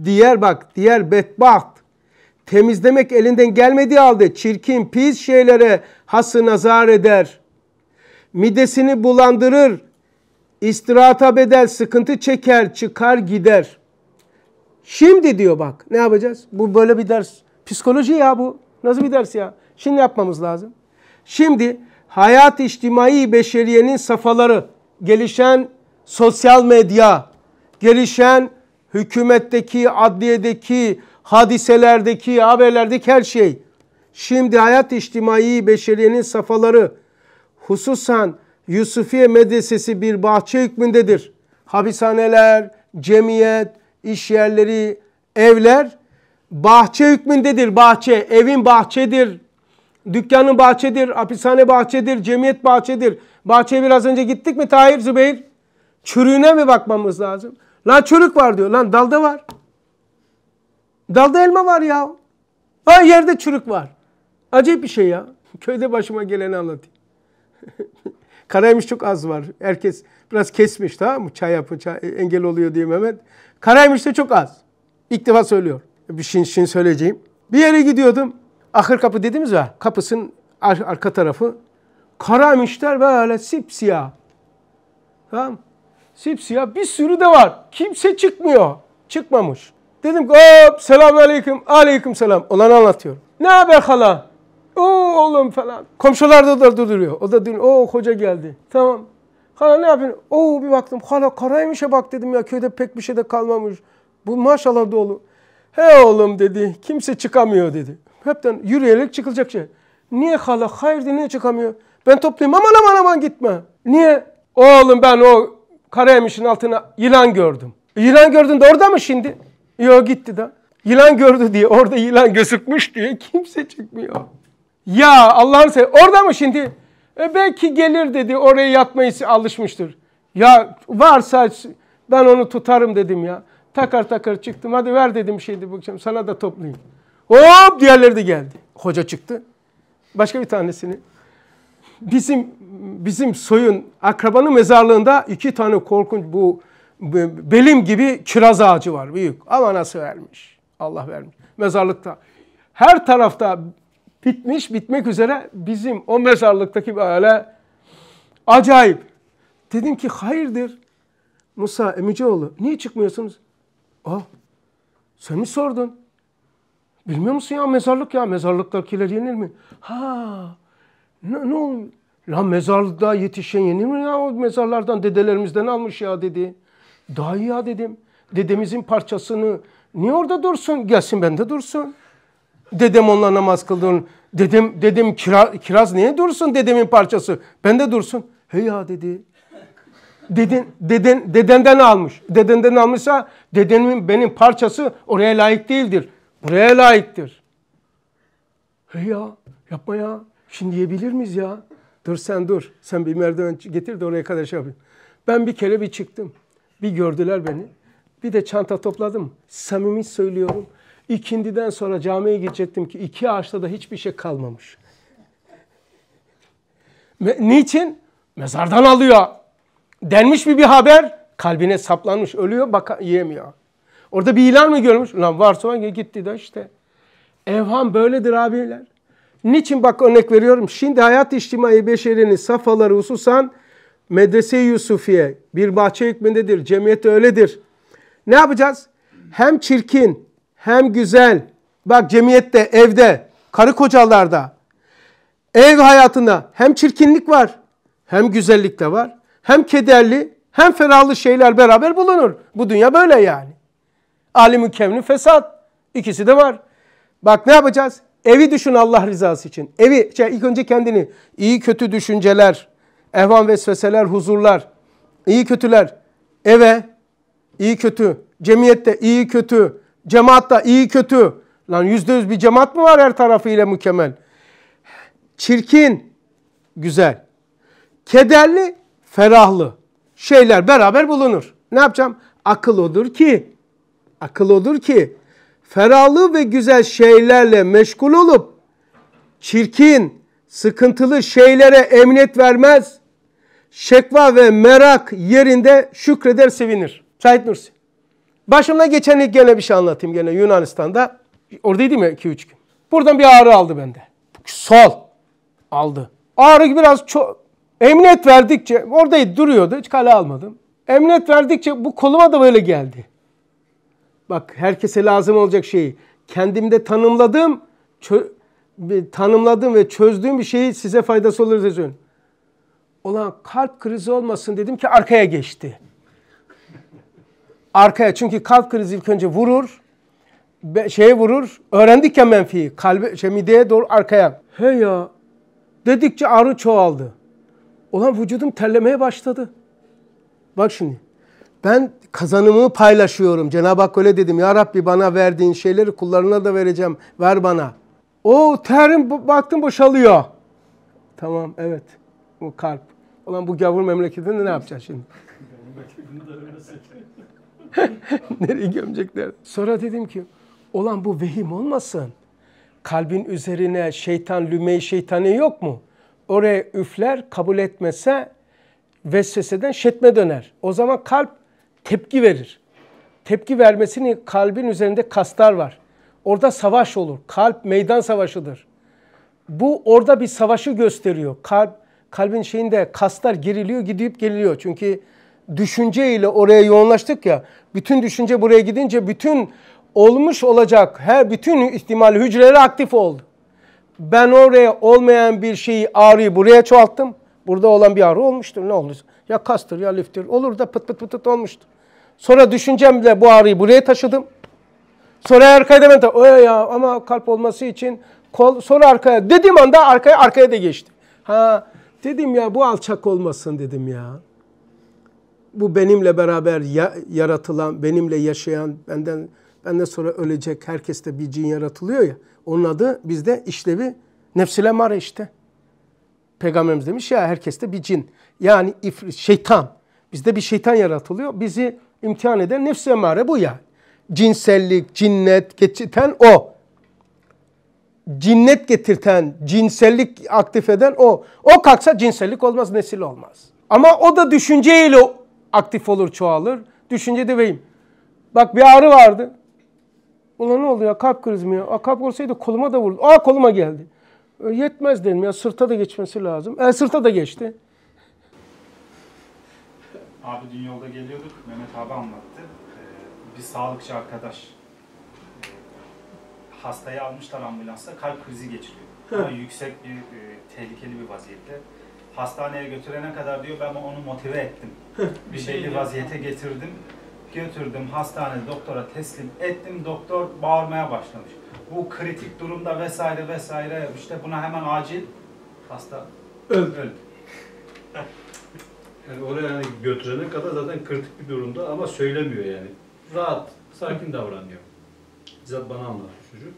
diğer bak diğer bedbaht temizlemek elinden gelmediği halde çirkin pis şeylere hası nazar eder. Midesini bulandırır, istirahata bedel sıkıntı çeker, çıkar gider. Şimdi diyor bak ne yapacağız? Bu böyle bir ders. Psikoloji ya bu. Nasıl bir ders ya? Şimdi yapmamız lazım. Şimdi hayat içtimai beşeriyenin safaları, gelişen sosyal medya, gelişen hükümetteki, adliyedeki, hadiselerdeki, haberlerdeki her şey. Şimdi hayat içtimai beşeriyenin safaları hususan Yusufiye medresesi bir bahçe hükmündedir. Hapishaneler, cemiyet, iş yerleri, evler bahçe hükmündedir. Bahçe, evin bahçedir. Dükkanın bahçedir, hapishane bahçedir, cemiyet bahçedir. Bahçeye biraz önce gittik mi Tahir Zübeyir? Çürüğüne mi bakmamız lazım? Lan çörük var diyor. Lan dalda var. Dalda elma var ya. Ha yerde çürük var. Acayip bir şey ya. Köyde başıma geleni anlatayım. Karaymış çok az var. Herkes biraz kesmiş daha mı? Çay yapın, çay, engel oluyor diye Mehmet. Karaymış da çok az. İlk defa söylüyor. Bir şin şey, şin şey söyleyeceğim. Bir yere gidiyordum. Ahır kapı dediğimiz ya. kapısın ar- arka tarafı. Karamişler böyle sipsiyah. Tamam Sipsiyah bir sürü de var. Kimse çıkmıyor. Çıkmamış. Dedim ki hop selamünaleyküm. Aleyküm selam. Olanı anlatıyorum. Ne haber hala? o oğlum falan. Komşular da, da duruyor. O da dün o hoca geldi. Tamam. Hala ne yapıyorsun? Oo bir baktım. Hala karaymışa bak dedim ya köyde pek bir şey de kalmamış. Bu maşallah dolu. He oğlum dedi. Kimse çıkamıyor dedi. Hepten yürüyerek çıkılacak şey. Niye hala? Hayır niye çıkamıyor? Ben toplayayım. Aman aman aman gitme. Niye? Oğlum ben o Karayemiş'in altına yılan gördüm. E, yılan gördün de orada mı şimdi? Yok gitti de. Yılan gördü diye orada yılan gözükmüş diye kimse çıkmıyor. Ya Allah'ın sev orada mı şimdi? E belki gelir dedi oraya yatmayı alışmıştır. Ya varsa ben onu tutarım dedim ya. Takar takar çıktım hadi ver dedim şeydi akşam. sana da toplayayım. Hop diğerleri de geldi. Hoca çıktı. Başka bir tanesini bizim bizim soyun akrabanın mezarlığında iki tane korkunç bu belim gibi kiraz ağacı var büyük. Ama nasıl vermiş? Allah vermiş. Mezarlıkta. Her tarafta bitmiş, bitmek üzere bizim o mezarlıktaki böyle acayip. Dedim ki hayırdır Musa Emiceoğlu niye çıkmıyorsunuz? o sen mi sordun? Bilmiyor musun ya mezarlık ya mezarlıktakiler yenilmiyor. Ha ne, ne oluyor? Ya mezarlıkta yetişen yeni mi ya o mezarlardan dedelerimizden almış ya dedi. Daha ya dedim. Dedemizin parçasını niye orada dursun? Gelsin bende dursun. Dedem onunla namaz kıldın. dedim dedem kira, kiraz niye dursun dedemin parçası? Bende dursun. He ya dedi. Dedin deden, dedenden almış. Dedenden almışsa dedemin benim parçası oraya layık değildir. Buraya layıktır. He ya yapma ya. Şimdi yiyebilir miyiz ya? Dur sen dur. Sen bir merdiven getir de oraya kadar şey yapayım. Ben bir kere bir çıktım. Bir gördüler beni. Bir de çanta topladım. Samimi söylüyorum. İkindiden sonra camiye gidecektim ki iki ağaçta da hiçbir şey kalmamış. Me niçin? Mezardan alıyor. Denmiş mi bir haber? Kalbine saplanmış. Ölüyor bak yiyemiyor. Orada bir ilan mı görmüş? Ulan varsa gitti de işte. Evham böyledir abiler. Niçin bak örnek veriyorum. Şimdi hayat içtimai beşerinin safhaları hususan medrese Yusufiye bir bahçe hükmündedir. Cemiyet öyledir. Ne yapacağız? Hem çirkin hem güzel. Bak cemiyette, evde, karı kocalarda, ev hayatında hem çirkinlik var, hem güzellik de var, hem kederli, hem ferahlı şeyler beraber bulunur. Bu dünya böyle yani. Alimin kevni fesat. İkisi de var. Bak ne yapacağız? Evi düşün Allah rızası için. Evi, şey, ilk önce kendini. iyi kötü düşünceler, ehvan vesveseler, huzurlar, iyi kötüler. Eve, iyi kötü. Cemiyette iyi kötü. Cemaatta iyi kötü. Lan yüzde yüz bir cemaat mı var her tarafıyla mükemmel? Çirkin, güzel. Kederli, ferahlı. Şeyler beraber bulunur. Ne yapacağım? Akıl odur ki, akıl odur ki ferahlı ve güzel şeylerle meşgul olup çirkin, sıkıntılı şeylere emniyet vermez. Şekva ve merak yerinde şükreder, sevinir. Said Nursi. Başımdan geçen ilk gene bir şey anlatayım gene Yunanistan'da. oradaydı mı? 2-3 gün. Buradan bir ağrı aldı bende. Sol aldı. Ağrı biraz çok... Emniyet verdikçe, oradaydı duruyordu, hiç kale almadım. Emniyet verdikçe bu koluma da böyle geldi. Bak herkese lazım olacak şeyi kendimde tanımladım, tanımladım ve çözdüğüm bir şeyi size faydası olur diye Olan kalp krizi olmasın dedim ki arkaya geçti. Arkaya çünkü kalp krizi ilk önce vurur, şeye vurur. Öğrendik ya menfiyi, kalbe, şey, mideye doğru arkaya. He ya, dedikçe ağrı çoğaldı. Olan vücudum terlemeye başladı. Bak şimdi, ben kazanımı paylaşıyorum. Cenab-ı Hak öyle dedim. Ya Rabbi bana verdiğin şeyleri kullarına da vereceğim. Ver bana. O terim baktım boşalıyor. Tamam evet. Bu kalp. Ulan bu gavur memleketinde ne yapacağız şimdi? Nereye gömecekler? Sonra dedim ki olan bu vehim olmasın. Kalbin üzerine şeytan lümeyi şeytanı yok mu? Oraya üfler kabul etmese vesveseden şetme döner. O zaman kalp tepki verir. Tepki vermesinin kalbin üzerinde kaslar var. Orada savaş olur. Kalp meydan savaşıdır. Bu orada bir savaşı gösteriyor. Kalp kalbin şeyinde kaslar geriliyor, gidip geliliyor. Çünkü düşünceyle oraya yoğunlaştık ya. Bütün düşünce buraya gidince bütün olmuş olacak her bütün ihtimal hücreleri aktif oldu. Ben oraya olmayan bir şeyi ağrıyı buraya çoğalttım. Burada olan bir ağrı olmuştur. Ne olmuş? Ya kastır ya liftir. Olur da pıt pıt pıt, pıt olmuştur. Sonra düşüncemle bu ağrıyı buraya taşıdım. Sonra arkaya demedim. o ya ama kalp olması için kol. Sonra arkaya dediğim anda arkaya arkaya da geçti. Ha dedim ya bu alçak olmasın dedim ya. Bu benimle beraber ya, yaratılan, benimle yaşayan, benden benden sonra ölecek herkeste bir cin yaratılıyor ya. Onun adı bizde işlevi nefsile mare işte. Peygamberimiz demiş ya herkeste bir cin. Yani ifri, şeytan. Bizde bir şeytan yaratılıyor. Bizi imtihan eden nefs emare bu yani. Cinsellik, cinnet getirten o. Cinnet getirten, cinsellik aktif eden o. O kalksa cinsellik olmaz, nesil olmaz. Ama o da düşünceyle aktif olur, çoğalır. Düşünce de Bak bir ağrı vardı. Ulan ne oldu ya kalp krizi mi ya? Aa, kalp olsaydı koluma da vurdu. Aa koluma geldi. Ee, yetmez dedim ya sırta da geçmesi lazım. E sırta da geçti. Abi dün yolda geliyorduk. Mehmet abi anlattı. Ee, bir sağlıkçı arkadaş e, hastayı almışlar ambulansa kalp krizi geçiriyor. Ama yüksek bir e, tehlikeli bir vaziyette. Hastaneye götürene kadar diyor ben onu motive ettim. bir şeyli şey vaziyete getirdim. Götürdüm hastanede doktora teslim ettim. Doktor bağırmaya başlamış. Bu kritik durumda vesaire vesaire işte buna hemen acil hasta öldü. öldü. yani oraya yani götürene kadar zaten kritik bir durumda ama söylemiyor yani. Rahat, sakin davranıyor. Zaten bana anlatmış çocuk.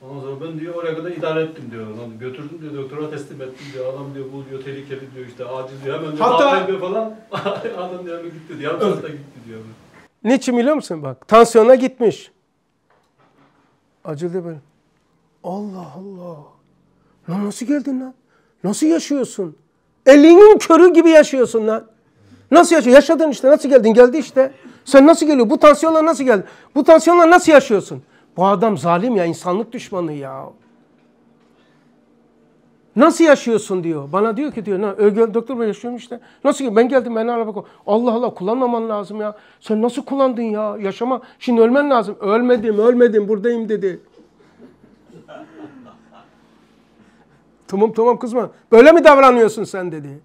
Ondan sonra ben diyor oraya kadar idare ettim diyor. Lan götürdüm diyor doktora teslim ettim diyor. Adam diyor bu diyor tehlikeli diyor işte acil diyor. Hemen Hatta... diyor falan. Adam diyor hemen gitti diyor. Yarım saatte gitti diyor. Niçin biliyor musun bak? Tansiyona gitmiş. Acil diyor böyle. Allah Allah. Lan nasıl geldin lan? Nasıl yaşıyorsun? Elinin körü gibi yaşıyorsun lan. Nasıl yaşıyorsun? Yaşadın işte. Nasıl geldin? Geldi işte. Sen nasıl geliyor? Bu tansiyonlar nasıl geldi? Bu tansiyonlar nasıl yaşıyorsun? Bu adam zalim ya. insanlık düşmanı ya. Nasıl yaşıyorsun diyor. Bana diyor ki diyor. Ögel doktor ben yaşıyorum işte. Nasıl ki ben geldim ben araba koy. Allah Allah kullanmaman lazım ya. Sen nasıl kullandın ya? Yaşama. Şimdi ölmen lazım. Ölmedim ölmedim buradayım dedi. Tamam tamam kızma. Böyle mi davranıyorsun sen dedi.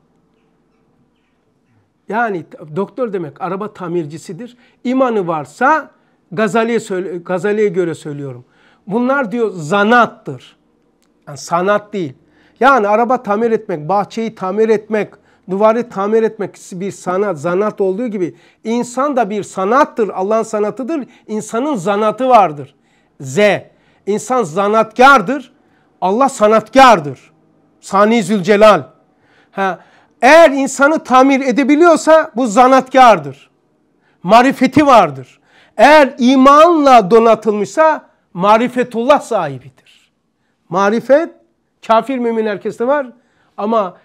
Yani doktor demek araba tamircisidir. İmanı varsa Gazali'ye söyle, göre söylüyorum. Bunlar diyor zanattır. Yani sanat değil. Yani araba tamir etmek, bahçeyi tamir etmek, duvarı tamir etmek bir sanat, zanat olduğu gibi insan da bir sanattır. Allah'ın sanatıdır. İnsanın zanatı vardır. Z. İnsan zanatkardır. Allah sanatkardır. Sani Zülcelal. Ha, eğer insanı tamir edebiliyorsa bu zanatkardır. Marifeti vardır. Eğer imanla donatılmışsa marifetullah sahibidir. Marifet kafir mümin herkeste var ama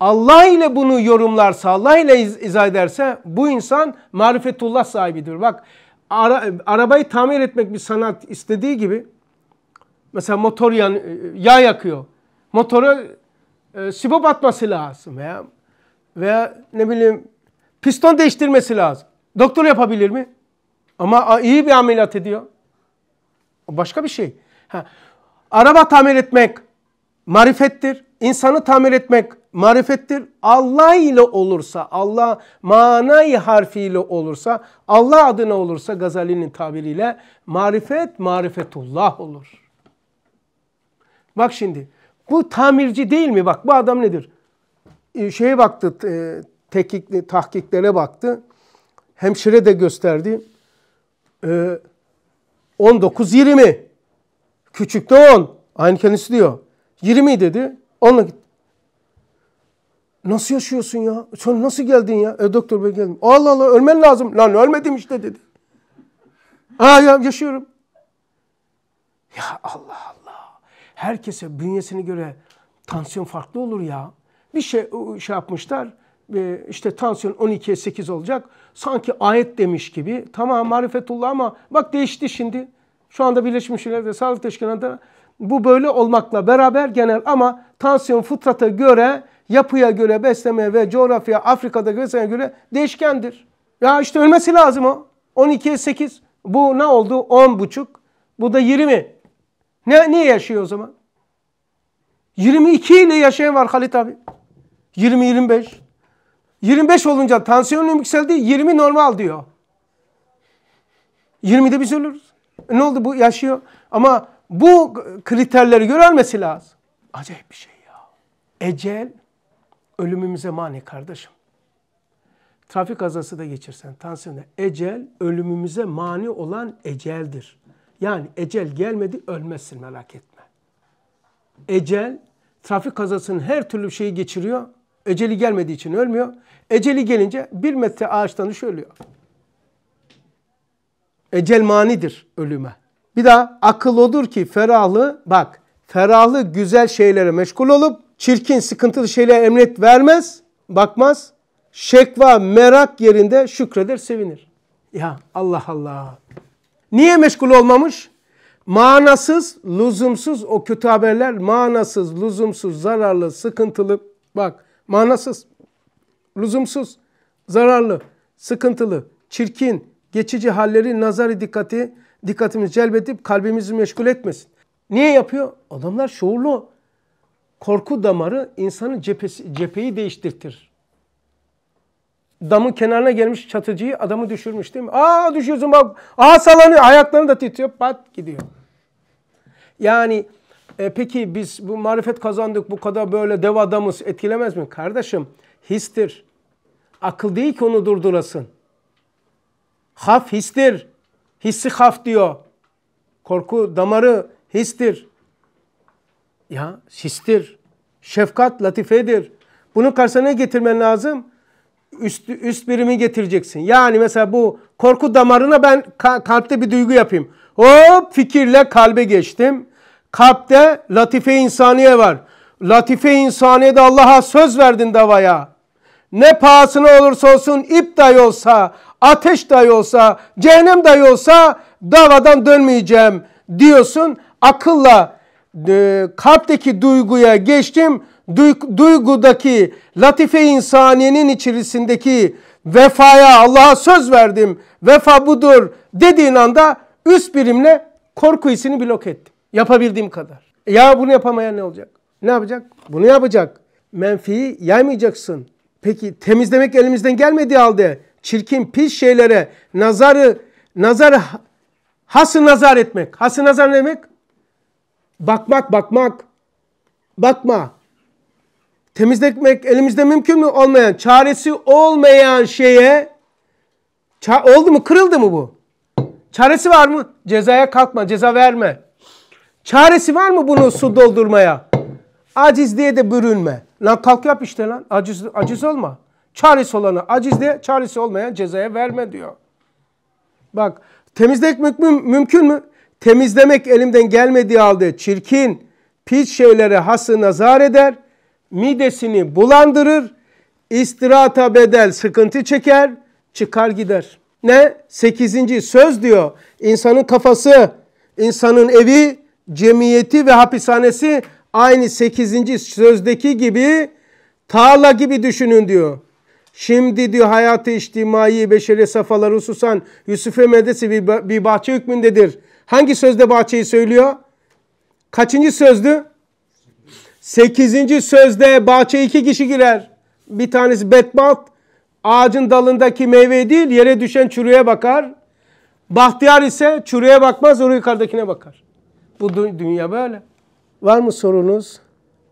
Allah ile bunu yorumlarsa, Allah ile izah ederse bu insan marifetullah sahibidir. Bak ara, arabayı tamir etmek bir sanat istediği gibi mesela motor yan, e, yağ yakıyor. Motoru e, sibop atması lazım veya veya ne bileyim piston değiştirmesi lazım. Doktor yapabilir mi? Ama iyi bir ameliyat ediyor. Başka bir şey. Ha. Araba tamir etmek marifettir. İnsanı tamir etmek marifettir. Allah ile olursa, Allah manayı harfiyle olursa, Allah adına olursa Gazali'nin tabiriyle marifet marifetullah olur. Bak şimdi bu tamirci değil mi? Bak bu adam nedir? E, şeye baktı, e, tekik, tahkiklere baktı. Hemşire de gösterdi. E, 19-20. Küçükte 10. Aynı kendisi diyor. 20 dedi. 10 git. Nasıl yaşıyorsun ya? Sen nasıl geldin ya? E doktor bey geldim. Allah Allah ölmen lazım. Lan ölmedim işte dedi. Aa ya yaşıyorum. Ya Allah Allah herkese bünyesine göre tansiyon farklı olur ya. Bir şey, şey yapmışlar işte tansiyon 12'ye 8 olacak. Sanki ayet demiş gibi. Tamam marifetullah ama bak değişti şimdi. Şu anda Birleşmiş Milletler Sağlık Teşkilatı'nda bu böyle olmakla beraber genel ama tansiyon fıtrata göre, yapıya göre, beslemeye ve coğrafya Afrika'da beslemeye göre değişkendir. Ya işte ölmesi lazım o. 12'ye 8. Bu ne oldu? 10,5. Bu da 20. Ne, niye yaşıyor o zaman? 22 ile yaşayan var Halit abi. 20-25. 25 olunca tansiyonum yükseldi. 20 normal diyor. 20'de biz ölürüz. E ne oldu bu yaşıyor. Ama bu kriterleri görülmesi lazım. Acayip bir şey ya. Ecel ölümümüze mani kardeşim. Trafik kazası da geçirsen tansiyonu. ecel ölümümüze mani olan eceldir. Yani ecel gelmedi ölmezsin merak etme. Ecel trafik kazasının her türlü şeyi geçiriyor. Eceli gelmediği için ölmüyor. Eceli gelince bir metre ağaçtan düş ölüyor. Ecel manidir ölüme. Bir daha akıl odur ki ferahlı bak ferahlı güzel şeylere meşgul olup çirkin sıkıntılı şeylere emret vermez bakmaz. Şekva merak yerinde şükreder sevinir. Ya Allah Allah. Niye meşgul olmamış? Manasız, lüzumsuz o kötü haberler manasız, lüzumsuz, zararlı, sıkıntılı. Bak manasız, lüzumsuz, zararlı, sıkıntılı, çirkin, geçici halleri nazarı dikkati dikkatimizi celbedip kalbimizi meşgul etmesin. Niye yapıyor? Adamlar şuurlu. Korku damarı insanın cephesi, cepheyi değiştirtir damın kenarına gelmiş çatıcıyı adamı düşürmüş değil mi? Aa düşüyorsun bak. Aa salanıyor Ayaklarını da titriyor. Pat gidiyor. Yani e, peki biz bu marifet kazandık bu kadar böyle dev adamız etkilemez mi? Kardeşim histir. Akıl değil ki onu durdurasın. Haf histir. Hissi haf diyor. Korku damarı histir. Ya histir. Şefkat latifedir. Bunun karşısına getirmen lazım? üst, üst birimi getireceksin. Yani mesela bu korku damarına ben kalpte bir duygu yapayım. Hop fikirle kalbe geçtim. Kalpte latife insaniye var. Latife insaniye de Allah'a söz verdin davaya. Ne pahasına olursa olsun ip dahi olsa, ateş dahi olsa, cehennem dahi olsa davadan dönmeyeceğim diyorsun. Akılla e, kalpteki duyguya geçtim duygudaki latife insaniyenin içerisindeki vefaya Allah'a söz verdim vefa budur dediğin anda üst birimle korku hissini blok etti Yapabildiğim kadar. ya bunu yapamayan ne olacak? Ne yapacak? Bunu yapacak. Menfiyi yaymayacaksın. Peki temizlemek elimizden gelmediği halde çirkin pis şeylere nazarı nazar hası nazar etmek. Hası nazar ne demek? Bakmak bakmak. Bakma temizlemek elimizde mümkün mü? Olmayan, çaresi olmayan şeye ça oldu mu? Kırıldı mı bu? Çaresi var mı? Cezaya kalkma, ceza verme. Çaresi var mı bunu su doldurmaya? Aciz diye de bürünme. Lan kalk yap işte lan. Aciz, aciz olma. Çaresi olanı aciz diye çaresi olmayan cezaya verme diyor. Bak temizlemek mümkün, mümkün mü? Temizlemek elimden gelmediği halde çirkin, pis şeylere hası nazar eder.'' midesini bulandırır, istirata bedel sıkıntı çeker, çıkar gider. Ne? Sekizinci söz diyor. İnsanın kafası, insanın evi, cemiyeti ve hapishanesi aynı sekizinci sözdeki gibi tarla gibi düşünün diyor. Şimdi diyor hayatı içtimai, beşeri safalar hususan Yusuf-i Medesi bir bahçe hükmündedir. Hangi sözde bahçeyi söylüyor? Kaçıncı sözdü? Sekizinci sözde bahçe iki kişi girer. Bir tanesi bedbaht, ağacın dalındaki meyve değil yere düşen çürüye bakar. Bahtiyar ise çürüye bakmaz onu yukarıdakine bakar. Bu dünya böyle. Var mı sorunuz?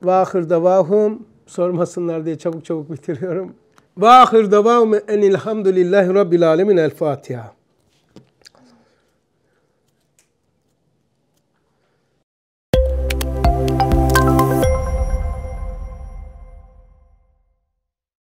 Vahir davahum sormasınlar diye çabuk çabuk bitiriyorum. Vahir davahum enilhamdülillahi rabbil alemin el Fatiha.